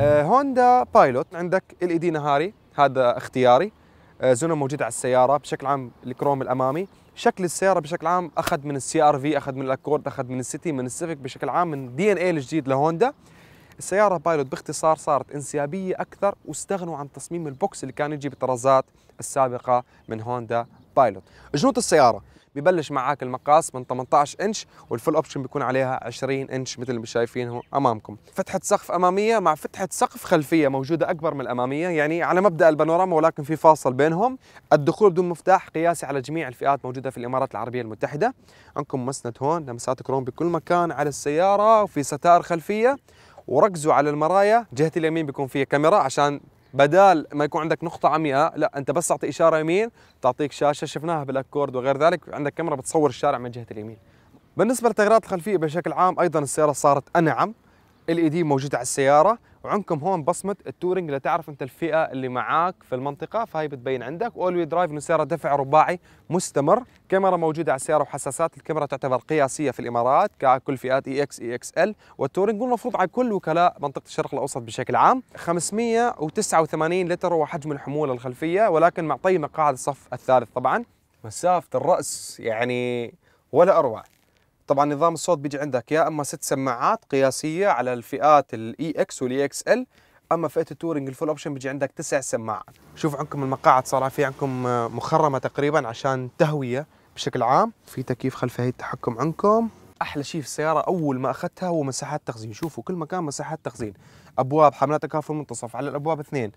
آه، هوندا بايلوت عندك ال اي دي نهاري هذا اختياري آه، زون موجود على السياره بشكل عام الكروم الامامي شكل السياره بشكل عام اخذ من السي ار في اخذ من الاكورد اخذ من السيتي من السيفيك بشكل عام من دي ان اي الجديد لهوندا السيارة بايلوت باختصار صارت انسيابية أكثر واستغنوا عن تصميم البوكس اللي كان يجي بالطرازات السابقة من هوندا بايلوت جنوط السيارة ببلش معك المقاس من 18 انش والفل اوبشن بيكون عليها 20 انش مثل اللي شايفينه امامكم فتحه سقف اماميه مع فتحه سقف خلفيه موجوده اكبر من الاماميه يعني على مبدا البانوراما ولكن في فاصل بينهم الدخول بدون مفتاح قياسي على جميع الفئات موجوده في الامارات العربيه المتحده عندكم مسند هون لمسات كروم بكل مكان على السياره وفي ستائر خلفيه وركزوا على المرايا جهه اليمين بيكون فيها كاميرا عشان بدال ما يكون عندك نقطة عمياء لا أنت بس تعطي إشارة يمين تعطيك شاشة شفناها بالأكورد وغير ذلك عندك كاميرا بتصور الشارع من جهة اليمين بالنسبة للتغييرات الخلفية بشكل عام أيضا السيارة صارت أنعم ال اي دي موجوده على السياره وعندكم هون بصمه التورنج لتعرف انت الفئه اللي معاك في المنطقه فهي بتبين عندك اول وي درايف انه سياره دفع رباعي مستمر كاميرا موجوده على السياره وحساسات الكاميرا تعتبر قياسيه في الامارات ككل فئات اي e اكس اي e اكس ال والتورنج والمفروض على كل وكلاء منطقه الشرق الاوسط بشكل عام 589 لتر هو حجم الحموله الخلفيه ولكن معطي مقاعد الصف الثالث طبعا مسافه الراس يعني ولا اروع طبعا نظام الصوت بيجي عندك يا اما ست سماعات قياسيه على الفئات الاي اكس والاي اكس ال e e اما فئه التورنج الفول اوبشن بيجي عندك تسع سماعات شوف عندكم المقاعد صار في عندكم آه، مخرمه تقريبا عشان تهويه بشكل عام في تكييف خلف هي التحكم عندكم احلى شيء في السياره اول ما اخذتها هو مساحات تخزين شوفوا كل مكان مساحات تخزين ابواب حملات تكافل المنتصف على الابواب اثنين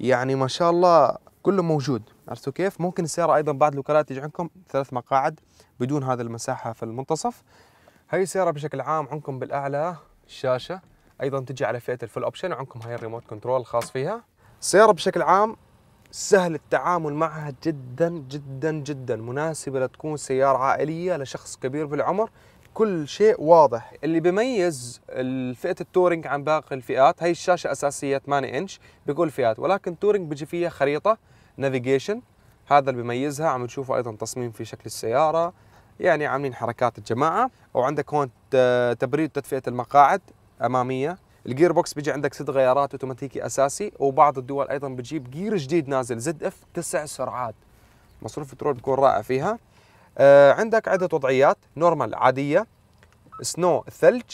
يعني ما شاء الله كله موجود عرفتوا كيف؟ ممكن السيارة أيضا بعد الوكالات تيجي عندكم ثلاث مقاعد بدون هذا المساحة في المنتصف هاي السيارة بشكل عام عندكم بالأعلى الشاشة أيضا تجي على فئة الفول أوبشن وعندكم هاي الريموت كنترول الخاص فيها السيارة بشكل عام سهل التعامل معها جدا جدا جدا مناسبة لتكون سيارة عائلية لشخص كبير بالعمر كل شيء واضح اللي بيميز فئة التورينج عن باقي الفئات هاي الشاشة أساسية 8 إنش بكل فئات ولكن تورينج بيجي فيها خريطة نافيجيشن هذا اللي بيميزها عم تشوفوا ايضا تصميم في شكل السياره يعني عاملين حركات الجماعه وعندك هون تبريد تدفئه المقاعد اماميه الجير بوكس بيجي عندك ست غيارات اوتوماتيكي اساسي وبعض الدول ايضا بتجيب جير جديد نازل زد اف تسع سرعات مصروف البترول بيكون رائع فيها آه عندك عده وضعيات نورمال عاديه سنو الثلج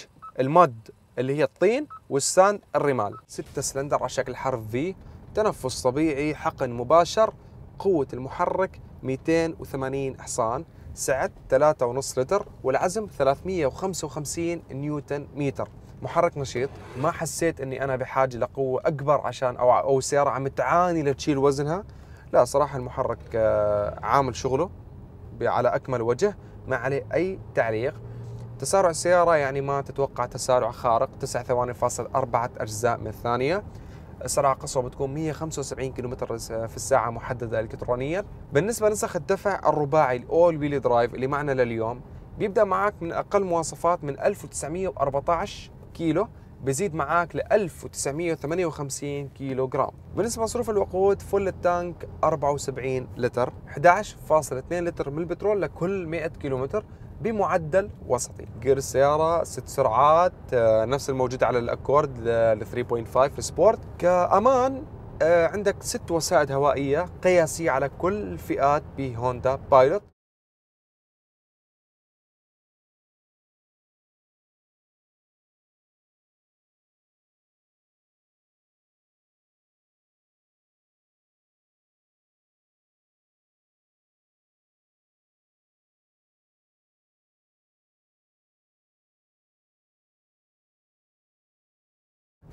المد اللي هي الطين والساند الرمال ستة سلندر على شكل حرف في تنفس طبيعي حقن مباشر قوة المحرك 280 حصان سعة 3.5 لتر والعزم 355 نيوتن متر محرك نشيط ما حسيت اني انا بحاجه لقوه اكبر عشان او او السياره عم تعاني لتشيل وزنها لا صراحه المحرك آه، عامل شغله على اكمل وجه ما عليه اي تعليق تسارع السياره يعني ما تتوقع تسارع خارق 9 ثواني فاصل أربعة اجزاء من الثانيه السرعة قصوى بتكون 175 كم في الساعة محددة إلكترونيا بالنسبة لنسخ الدفع الرباعي الأول ويل درايف اللي معنا لليوم بيبدأ معك من أقل مواصفات من 1914 كيلو بزيد معاك ل 1958 كيلو جرام بالنسبة لمصروف الوقود فل التانك 74 لتر 11.2 لتر من البترول لكل 100 كيلومتر بمعدل وسطي جير السيارة ست سرعات آه، نفس الموجودة على الأكورد ل 3.5 سبورت كأمان آه، عندك ست وسائد هوائية قياسية على كل فئات بهوندا بايلوت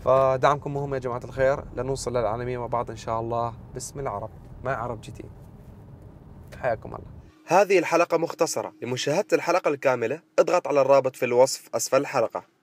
فدعمكم مهم يا جماعة الخير لنوصل للعالمية مع بعض إن شاء الله باسم العرب مع عرب جي حياكم الله هذه الحلقة مختصرة لمشاهدة الحلقة الكاملة اضغط على الرابط في الوصف أسفل الحلقة